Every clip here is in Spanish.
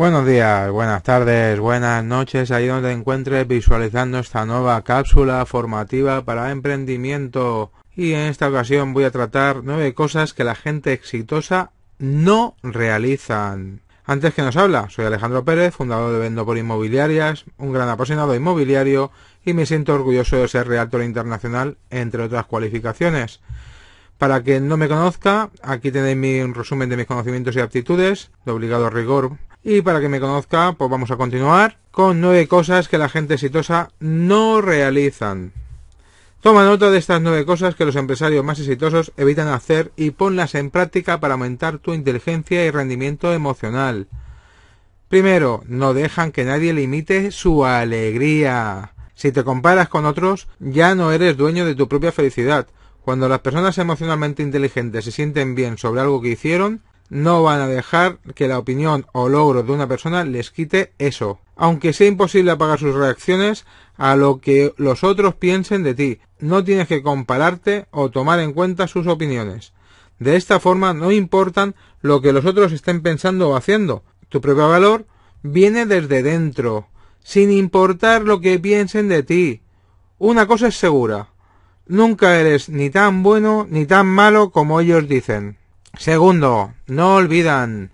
Buenos días, buenas tardes, buenas noches, ahí donde te encuentres visualizando esta nueva cápsula formativa para emprendimiento. Y en esta ocasión voy a tratar nueve cosas que la gente exitosa no realizan. Antes que nos habla, soy Alejandro Pérez, fundador de Vendo por Inmobiliarias, un gran apasionado inmobiliario y me siento orgulloso de ser reactor Internacional, entre otras cualificaciones. Para quien no me conozca, aquí tenéis mi, un resumen de mis conocimientos y aptitudes, de obligado rigor y para que me conozca, pues vamos a continuar con nueve cosas que la gente exitosa no realizan. Toma nota de estas nueve cosas que los empresarios más exitosos evitan hacer y ponlas en práctica para aumentar tu inteligencia y rendimiento emocional. Primero, no dejan que nadie limite su alegría. Si te comparas con otros, ya no eres dueño de tu propia felicidad. Cuando las personas emocionalmente inteligentes se sienten bien sobre algo que hicieron, no van a dejar que la opinión o logro de una persona les quite eso. Aunque sea imposible apagar sus reacciones a lo que los otros piensen de ti, no tienes que compararte o tomar en cuenta sus opiniones. De esta forma no importan lo que los otros estén pensando o haciendo. Tu propio valor viene desde dentro, sin importar lo que piensen de ti. Una cosa es segura. Nunca eres ni tan bueno ni tan malo como ellos dicen. Segundo, no olvidan.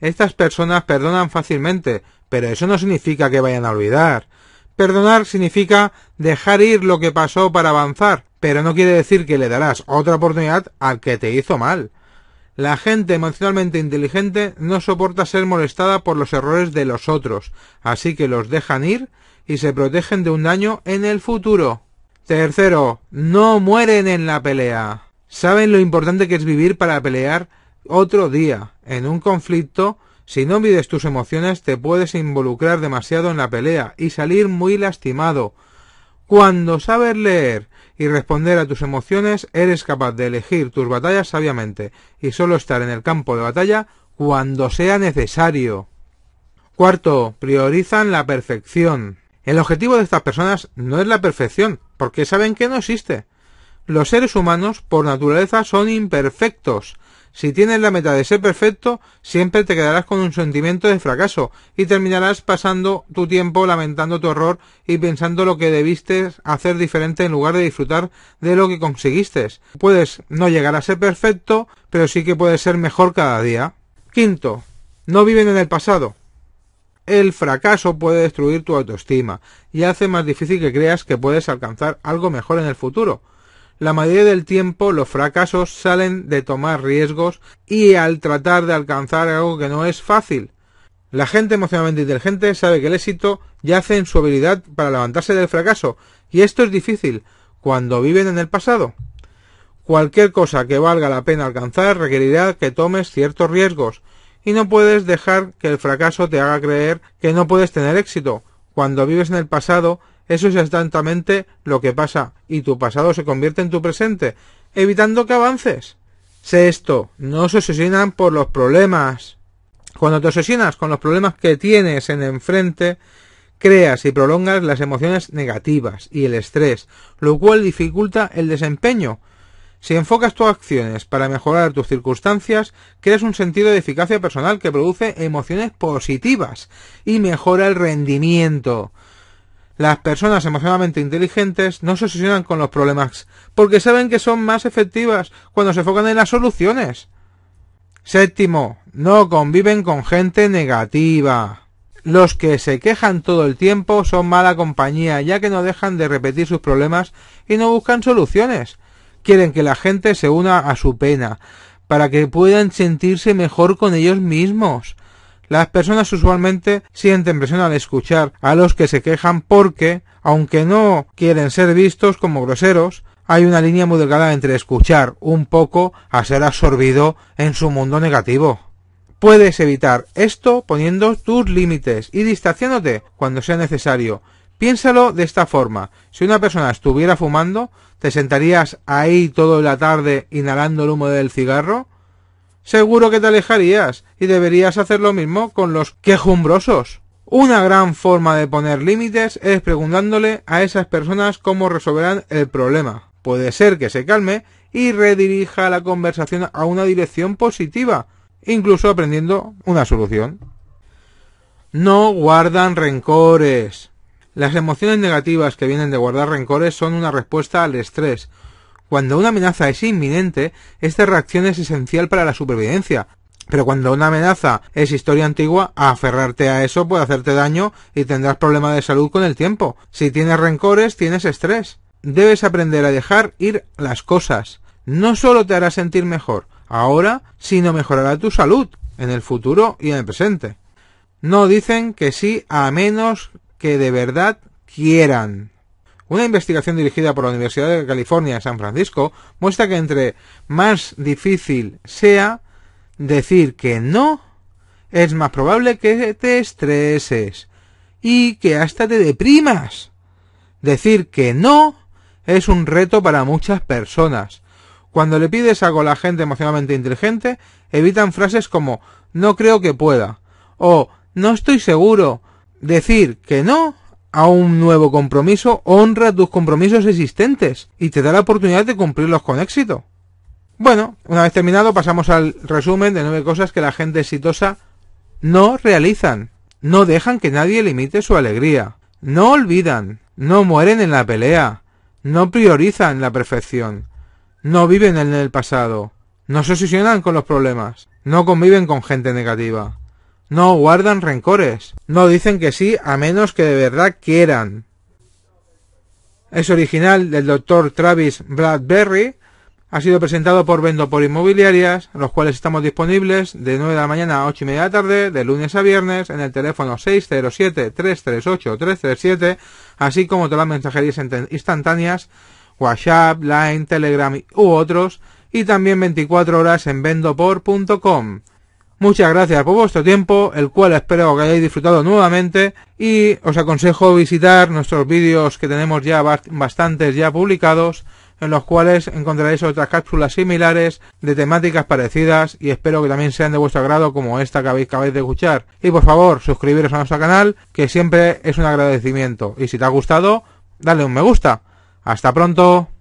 Estas personas perdonan fácilmente, pero eso no significa que vayan a olvidar. Perdonar significa dejar ir lo que pasó para avanzar, pero no quiere decir que le darás otra oportunidad al que te hizo mal. La gente emocionalmente inteligente no soporta ser molestada por los errores de los otros, así que los dejan ir y se protegen de un daño en el futuro. Tercero, no mueren en la pelea. Saben lo importante que es vivir para pelear otro día. En un conflicto, si no mides tus emociones, te puedes involucrar demasiado en la pelea y salir muy lastimado. Cuando sabes leer y responder a tus emociones, eres capaz de elegir tus batallas sabiamente y solo estar en el campo de batalla cuando sea necesario. Cuarto, priorizan la perfección. El objetivo de estas personas no es la perfección, porque saben que no existe. Los seres humanos, por naturaleza, son imperfectos. Si tienes la meta de ser perfecto, siempre te quedarás con un sentimiento de fracaso y terminarás pasando tu tiempo lamentando tu error y pensando lo que debiste hacer diferente en lugar de disfrutar de lo que conseguiste. Puedes no llegar a ser perfecto, pero sí que puedes ser mejor cada día. Quinto, no viven en el pasado. El fracaso puede destruir tu autoestima y hace más difícil que creas que puedes alcanzar algo mejor en el futuro. La mayoría del tiempo los fracasos salen de tomar riesgos y al tratar de alcanzar algo que no es fácil. La gente emocionalmente inteligente sabe que el éxito yace en su habilidad para levantarse del fracaso, y esto es difícil cuando viven en el pasado. Cualquier cosa que valga la pena alcanzar requerirá que tomes ciertos riesgos, y no puedes dejar que el fracaso te haga creer que no puedes tener éxito. Cuando vives en el pasado, eso es exactamente lo que pasa, y tu pasado se convierte en tu presente, evitando que avances. Sé esto, no se obsesionan por los problemas. Cuando te obsesionas con los problemas que tienes en enfrente, creas y prolongas las emociones negativas y el estrés, lo cual dificulta el desempeño. Si enfocas tus acciones para mejorar tus circunstancias, creas un sentido de eficacia personal que produce emociones positivas y mejora el rendimiento. Las personas emocionalmente inteligentes no se obsesionan con los problemas, porque saben que son más efectivas cuando se enfocan en las soluciones. Séptimo, no conviven con gente negativa. Los que se quejan todo el tiempo son mala compañía, ya que no dejan de repetir sus problemas y no buscan soluciones. Quieren que la gente se una a su pena, para que puedan sentirse mejor con ellos mismos. Las personas usualmente sienten presión al escuchar a los que se quejan porque, aunque no quieren ser vistos como groseros, hay una línea muy delgada entre escuchar un poco a ser absorbido en su mundo negativo. Puedes evitar esto poniendo tus límites y distanciándote cuando sea necesario. Piénsalo de esta forma. Si una persona estuviera fumando, ¿te sentarías ahí toda la tarde inhalando el humo del cigarro? seguro que te alejarías y deberías hacer lo mismo con los quejumbrosos. Una gran forma de poner límites es preguntándole a esas personas cómo resolverán el problema. Puede ser que se calme y redirija la conversación a una dirección positiva, incluso aprendiendo una solución. No guardan rencores. Las emociones negativas que vienen de guardar rencores son una respuesta al estrés, cuando una amenaza es inminente, esta reacción es esencial para la supervivencia. Pero cuando una amenaza es historia antigua, aferrarte a eso puede hacerte daño y tendrás problemas de salud con el tiempo. Si tienes rencores, tienes estrés. Debes aprender a dejar ir las cosas. No solo te hará sentir mejor ahora, sino mejorará tu salud en el futuro y en el presente. No dicen que sí a menos que de verdad quieran. Una investigación dirigida por la Universidad de California en San Francisco muestra que entre más difícil sea decir que no, es más probable que te estreses y que hasta te deprimas. Decir que no es un reto para muchas personas. Cuando le pides algo a la gente emocionalmente inteligente, evitan frases como no creo que pueda o no estoy seguro. Decir que no a un nuevo compromiso, honra tus compromisos existentes y te da la oportunidad de cumplirlos con éxito. Bueno, una vez terminado pasamos al resumen de nueve cosas que la gente exitosa no realizan. No dejan que nadie limite su alegría. No olvidan. No mueren en la pelea. No priorizan la perfección. No viven en el pasado. No se obsesionan con los problemas. No conviven con gente negativa. No guardan rencores. No dicen que sí a menos que de verdad quieran. Es original del doctor Travis Bradberry. Ha sido presentado por Vendopor por Inmobiliarias, los cuales estamos disponibles de 9 de la mañana a 8 y media de la tarde, de lunes a viernes, en el teléfono 607-338-337, así como todas las mensajerías instantáneas, WhatsApp, Line, Telegram u otros, y también 24 horas en vendopor.com. Muchas gracias por vuestro tiempo, el cual espero que hayáis disfrutado nuevamente y os aconsejo visitar nuestros vídeos que tenemos ya bastantes ya publicados en los cuales encontraréis otras cápsulas similares de temáticas parecidas y espero que también sean de vuestro agrado como esta que habéis acabáis de escuchar. Y por favor, suscribiros a nuestro canal que siempre es un agradecimiento y si te ha gustado, dale un me gusta. Hasta pronto.